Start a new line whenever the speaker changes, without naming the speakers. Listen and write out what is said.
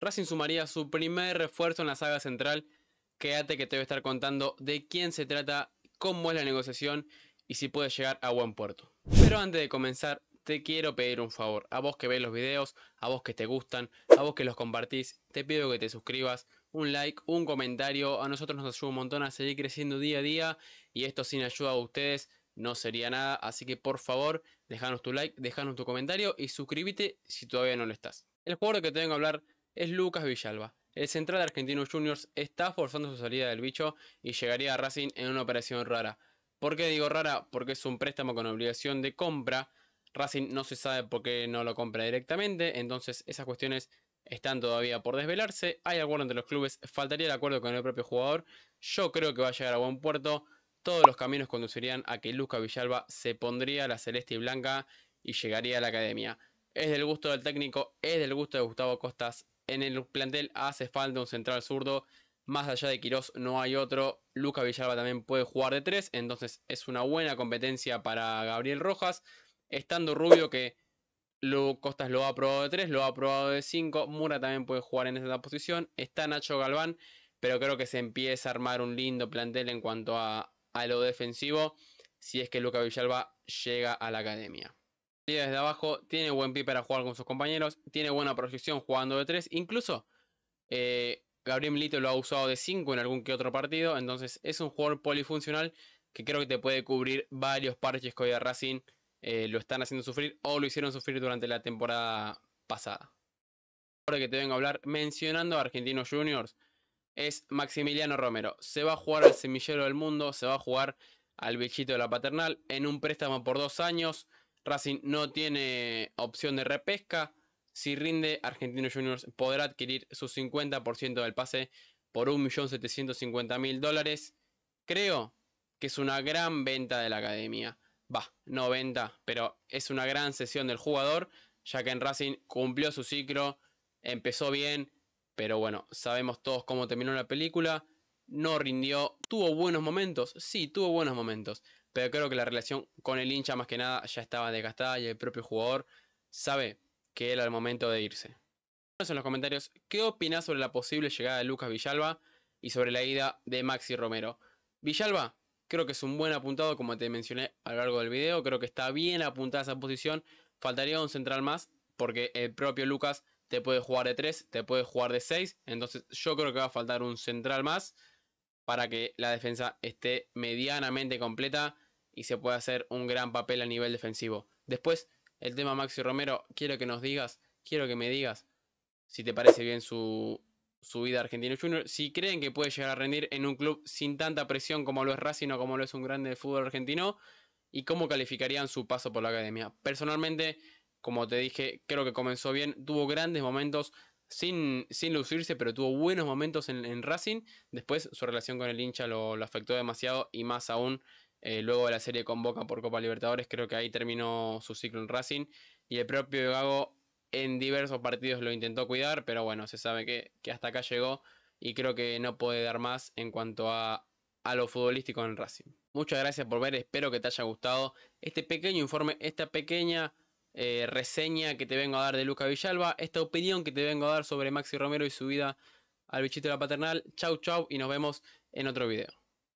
Racing sumaría su primer refuerzo en la saga central. Quédate que te voy a estar contando de quién se trata, cómo es la negociación y si puede llegar a buen puerto. Pero antes de comenzar, te quiero pedir un favor. A vos que ves los videos, a vos que te gustan, a vos que los compartís, te pido que te suscribas, un like, un comentario. A nosotros nos ayuda un montón a seguir creciendo día a día y esto sin ayuda de ustedes no sería nada. Así que por favor, dejanos tu like, dejanos tu comentario y suscríbete si todavía no lo estás. El jugador que tengo vengo a hablar es Lucas Villalba. El central argentino Juniors está forzando su salida del bicho y llegaría a Racing en una operación rara. ¿Por qué digo rara? Porque es un préstamo con obligación de compra. Racing no se sabe por qué no lo compra directamente, entonces esas cuestiones están todavía por desvelarse. Hay acuerdo entre los clubes, faltaría el acuerdo con el propio jugador. Yo creo que va a llegar a buen puerto. Todos los caminos conducirían a que Lucas Villalba se pondría la celeste y blanca y llegaría a la academia. Es del gusto del técnico, es del gusto de Gustavo Costas, en el plantel hace falta un central zurdo. Más allá de Quirós no hay otro. Luca Villalba también puede jugar de tres. Entonces es una buena competencia para Gabriel Rojas. Estando Rubio que lo, Costas lo ha probado de tres, lo ha probado de cinco. Mura también puede jugar en esa posición. Está Nacho Galván. Pero creo que se empieza a armar un lindo plantel en cuanto a, a lo defensivo. Si es que Luca Villalba llega a la academia desde abajo, tiene buen pie para jugar con sus compañeros, tiene buena proyección jugando de 3, incluso eh, Gabriel Milito lo ha usado de 5 en algún que otro partido, entonces es un jugador polifuncional que creo que te puede cubrir varios parches que hoy a Racing eh, lo están haciendo sufrir o lo hicieron sufrir durante la temporada pasada. Ahora que te vengo a hablar mencionando a Argentinos Juniors, es Maximiliano Romero. Se va a jugar al semillero del mundo, se va a jugar al bichito de la paternal en un préstamo por dos años. Racing no tiene opción de repesca. Si rinde, Argentino Juniors podrá adquirir su 50% del pase por 1.750.000 dólares. Creo que es una gran venta de la academia. Va, no venta, pero es una gran sesión del jugador, ya que en Racing cumplió su ciclo, empezó bien, pero bueno, sabemos todos cómo terminó la película. No rindió, tuvo buenos momentos, sí, tuvo buenos momentos, pero creo que la relación con el hincha más que nada ya estaba desgastada y el propio jugador sabe que era el momento de irse. En los comentarios, ¿qué opinas sobre la posible llegada de Lucas Villalba y sobre la ida de Maxi Romero? Villalba, creo que es un buen apuntado, como te mencioné a lo largo del video, creo que está bien apuntada esa posición, faltaría un central más, porque el propio Lucas te puede jugar de 3, te puede jugar de 6, entonces yo creo que va a faltar un central más para que la defensa esté medianamente completa y se puede hacer un gran papel a nivel defensivo. Después, el tema Maxi Romero, quiero que nos digas, quiero que me digas si te parece bien su, su vida Argentino Junior, si creen que puede llegar a rendir en un club sin tanta presión como lo es Racing o como lo es un grande fútbol argentino, y cómo calificarían su paso por la academia. Personalmente, como te dije, creo que comenzó bien, tuvo grandes momentos sin, sin lucirse, pero tuvo buenos momentos en, Racing. Después su relación con el hincha lo afectó demasiado y más aún eh, luego de la serie con Boca por Copa Libertadores, creo que ahí terminó su ciclo en Racing. Y el propio Gago en diversos partidos lo intentó cuidar, pero bueno, se sabe que, hasta acá llegó y creo que no puede dar más en cuanto a, lo futbolístico en Racing. Muchas gracias por ver, espero que te haya gustado este pequeño informe, esta pequeña eh, reseña que te vengo a dar de Luca Villalba, esta opinión que te vengo a dar sobre Maxi Romero y su vida al bichito de la paternal. Chau chau y nos vemos en otro video.